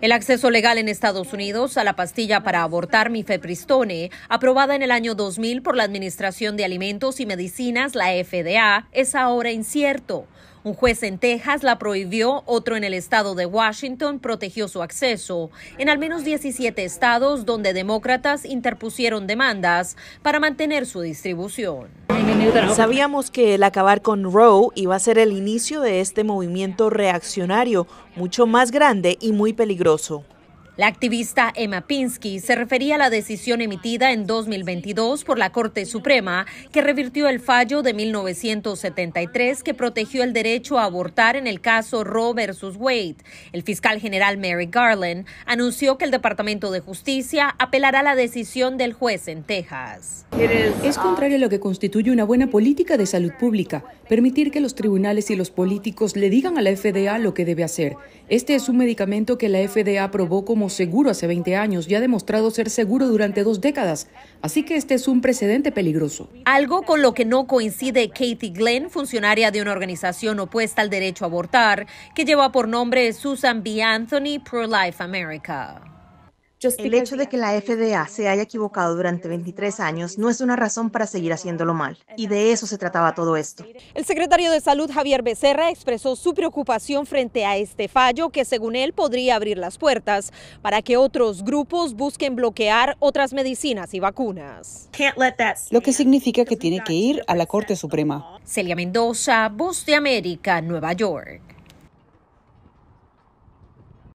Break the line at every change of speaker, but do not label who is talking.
El acceso legal en Estados Unidos a la pastilla para abortar mifepristone, aprobada en el año 2000 por la Administración de Alimentos y Medicinas, la FDA, es ahora incierto. Un juez en Texas la prohibió, otro en el estado de Washington protegió su acceso. En al menos 17 estados donde demócratas interpusieron demandas para mantener su distribución.
Sabíamos que el acabar con Roe iba a ser el inicio de este movimiento reaccionario, mucho más grande y muy peligroso.
La activista Emma Pinsky se refería a la decisión emitida en 2022 por la Corte Suprema que revirtió el fallo de 1973 que protegió el derecho a abortar en el caso Roe versus Wade. El fiscal general Mary Garland anunció que el Departamento de Justicia apelará a la decisión del juez en Texas.
Es contrario a lo que constituye una buena política de salud pública, permitir que los tribunales y los políticos le digan a la FDA lo que debe hacer. Este es un medicamento que la FDA aprobó como seguro hace 20 años y ha demostrado ser seguro durante dos décadas, así que este es un precedente peligroso.
Algo con lo que no coincide Katie Glenn, funcionaria de una organización opuesta al derecho a abortar, que lleva por nombre Susan B. Anthony Pro-Life America.
El hecho de que la FDA se haya equivocado durante 23 años no es una razón para seguir haciéndolo mal, y de eso se trataba todo esto.
El secretario de Salud Javier Becerra expresó su preocupación frente a este fallo que según él podría abrir las puertas para que otros grupos busquen bloquear otras medicinas y vacunas.
Lo que significa que tiene que ir a la Corte Suprema.
Celia Mendoza, Voz de América, Nueva York.